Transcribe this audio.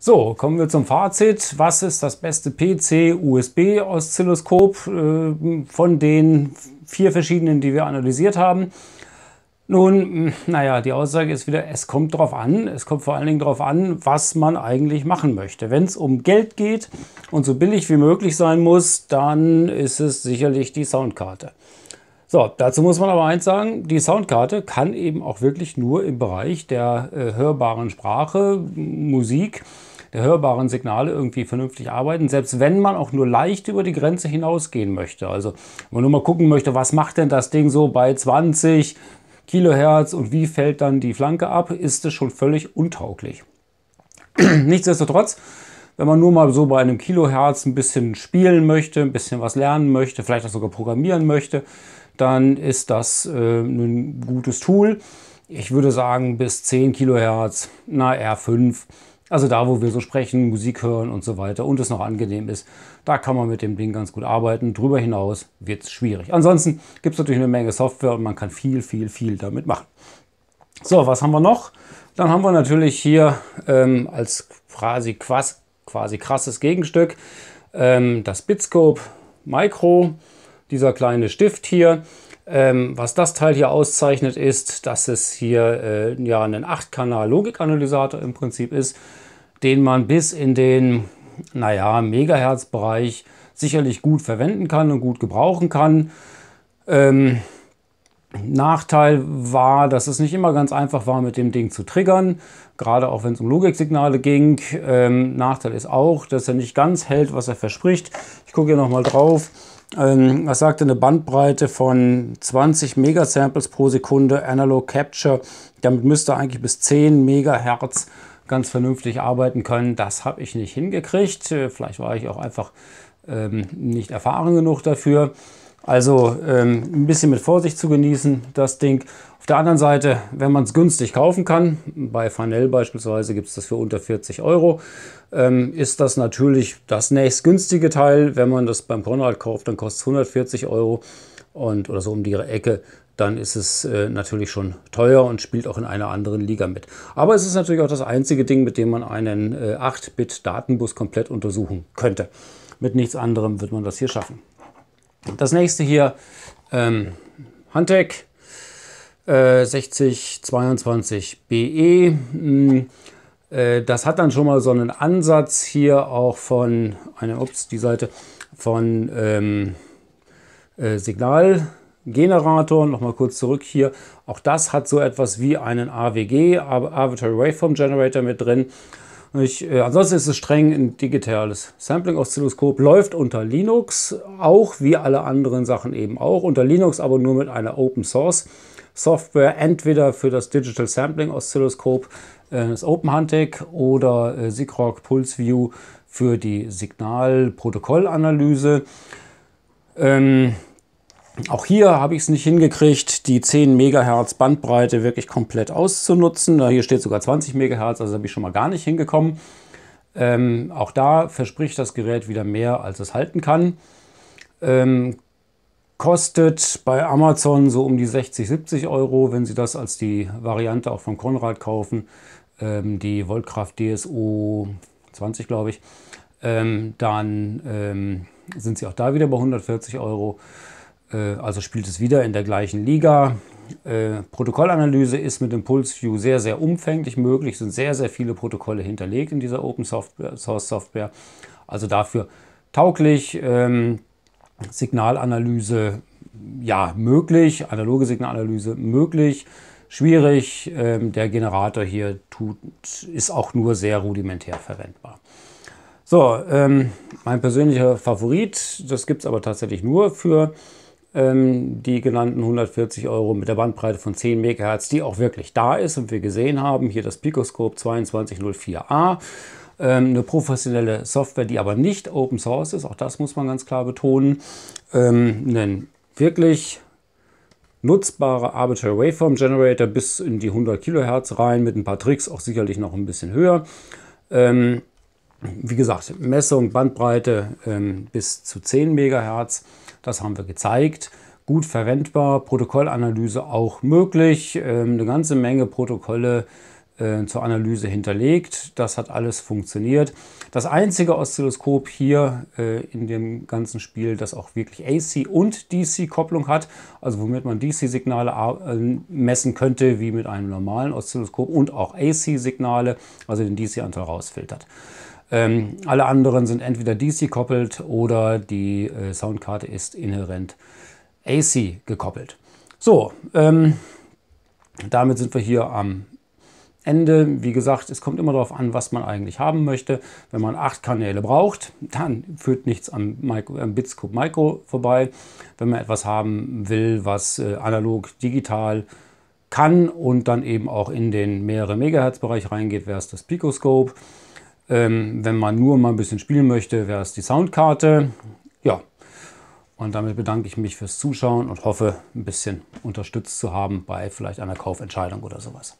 So, kommen wir zum Fazit. Was ist das beste PC-USB-Oszilloskop äh, von den vier verschiedenen, die wir analysiert haben? Nun, hm, naja, die Aussage ist wieder, es kommt darauf an. Es kommt vor allen Dingen darauf an, was man eigentlich machen möchte. Wenn es um Geld geht und so billig wie möglich sein muss, dann ist es sicherlich die Soundkarte. So, dazu muss man aber eins sagen, die Soundkarte kann eben auch wirklich nur im Bereich der äh, hörbaren Sprache, Musik, der hörbaren Signale irgendwie vernünftig arbeiten, selbst wenn man auch nur leicht über die Grenze hinausgehen möchte. Also wenn man nur mal gucken möchte, was macht denn das Ding so bei 20 Kilohertz und wie fällt dann die Flanke ab, ist es schon völlig untauglich. Nichtsdestotrotz wenn man nur mal so bei einem Kilohertz ein bisschen spielen möchte, ein bisschen was lernen möchte, vielleicht auch sogar programmieren möchte, dann ist das äh, ein gutes Tool. Ich würde sagen bis 10 Kilohertz, na R5, also da, wo wir so sprechen, Musik hören und so weiter und es noch angenehm ist, da kann man mit dem Ding ganz gut arbeiten. Drüber hinaus wird es schwierig. Ansonsten gibt es natürlich eine Menge Software und man kann viel, viel, viel damit machen. So, was haben wir noch? Dann haben wir natürlich hier ähm, als quasi Quas quasi krasses Gegenstück. Ähm, das Bitscope Micro, dieser kleine Stift hier. Ähm, was das Teil hier auszeichnet, ist, dass es hier äh, ja ein 8-Kanal-Logikanalysator im Prinzip ist, den man bis in den, naja, Megahertz-Bereich sicherlich gut verwenden kann und gut gebrauchen kann. Ähm, Nachteil war, dass es nicht immer ganz einfach war, mit dem Ding zu triggern, gerade auch wenn es um Logiksignale ging. Ähm, Nachteil ist auch, dass er nicht ganz hält, was er verspricht. Ich gucke hier nochmal drauf. Ähm, was sagte eine Bandbreite von 20 Megasamples pro Sekunde Analog Capture? Damit müsste eigentlich bis 10 Megahertz ganz vernünftig arbeiten können. Das habe ich nicht hingekriegt. Äh, vielleicht war ich auch einfach ähm, nicht erfahren genug dafür. Also ähm, ein bisschen mit Vorsicht zu genießen, das Ding. Auf der anderen Seite, wenn man es günstig kaufen kann, bei Fanel beispielsweise gibt es das für unter 40 Euro, ähm, ist das natürlich das nächstgünstige Teil. Wenn man das beim Konrad kauft, dann kostet es 140 Euro und, oder so um die Ecke dann ist es äh, natürlich schon teuer und spielt auch in einer anderen Liga mit. Aber es ist natürlich auch das einzige Ding, mit dem man einen äh, 8-Bit-Datenbus komplett untersuchen könnte. Mit nichts anderem wird man das hier schaffen. Das nächste hier, ähm, Handtech äh, 6022 BE. Hm, äh, das hat dann schon mal so einen Ansatz hier auch von, eine, ups, die Seite, von ähm, äh, Signalgenerator. Nochmal kurz zurück hier. Auch das hat so etwas wie einen AWG, Arbitrary Waveform Generator mit drin. Ich, äh, ansonsten ist es streng ein digitales Sampling-Oszilloskop, läuft unter Linux, auch wie alle anderen Sachen eben auch, unter Linux aber nur mit einer Open-Source-Software, entweder für das Digital Sampling-Oszilloskop, äh, das OpenHantic oder äh, Sigrog PulseView für die Signalprotokollanalyse. Ähm, auch hier habe ich es nicht hingekriegt, die 10 MHz Bandbreite wirklich komplett auszunutzen. Hier steht sogar 20 MHz, also habe ich schon mal gar nicht hingekommen. Ähm, auch da verspricht das Gerät wieder mehr, als es halten kann. Ähm, kostet bei Amazon so um die 60, 70 Euro, wenn Sie das als die Variante auch von Konrad kaufen. Ähm, die Voltkraft DSO 20, glaube ich. Ähm, dann ähm, sind Sie auch da wieder bei 140 Euro. Äh, also spielt es wieder in der gleichen Liga. Äh, Protokollanalyse ist mit Impulse View sehr, sehr umfänglich möglich. Es sind sehr, sehr viele Protokolle hinterlegt in dieser Open Source Software. Also dafür tauglich. Ähm, Signalanalyse ja möglich, analoge Signalanalyse möglich. Schwierig. Ähm, der Generator hier tut, ist auch nur sehr rudimentär verwendbar. So, ähm, mein persönlicher Favorit, das gibt es aber tatsächlich nur für ähm, die genannten 140 Euro mit der Bandbreite von 10 MHz, die auch wirklich da ist und wir gesehen haben, hier das Picoscope 2204a, ähm, eine professionelle Software, die aber nicht Open Source ist, auch das muss man ganz klar betonen, ähm, einen wirklich nutzbare Arbitrary Waveform Generator bis in die 100 Kilohertz rein, mit ein paar Tricks auch sicherlich noch ein bisschen höher. wie gesagt, Messung, Bandbreite bis zu 10 MHz. Das haben wir gezeigt. Gut verwendbar, Protokollanalyse auch möglich, ähm, eine ganze Menge Protokolle äh, zur Analyse hinterlegt. Das hat alles funktioniert. Das einzige Oszilloskop hier äh, in dem ganzen Spiel, das auch wirklich AC und DC-Kopplung hat, also womit man DC-Signale äh, messen könnte, wie mit einem normalen Oszilloskop und auch AC-Signale, also den DC-Anteil rausfiltert. Ähm, alle anderen sind entweder DC gekoppelt oder die äh, Soundkarte ist inhärent AC gekoppelt. So, ähm, damit sind wir hier am Ende. Wie gesagt, es kommt immer darauf an, was man eigentlich haben möchte. Wenn man acht Kanäle braucht, dann führt nichts am, Micro, am Bitscope Micro vorbei. Wenn man etwas haben will, was äh, analog, digital kann und dann eben auch in den mehrere Megahertz Bereich reingeht, wäre es das Picoscope. Ähm, wenn man nur mal ein bisschen spielen möchte, wäre es die Soundkarte. Ja, und damit bedanke ich mich fürs Zuschauen und hoffe, ein bisschen unterstützt zu haben bei vielleicht einer Kaufentscheidung oder sowas.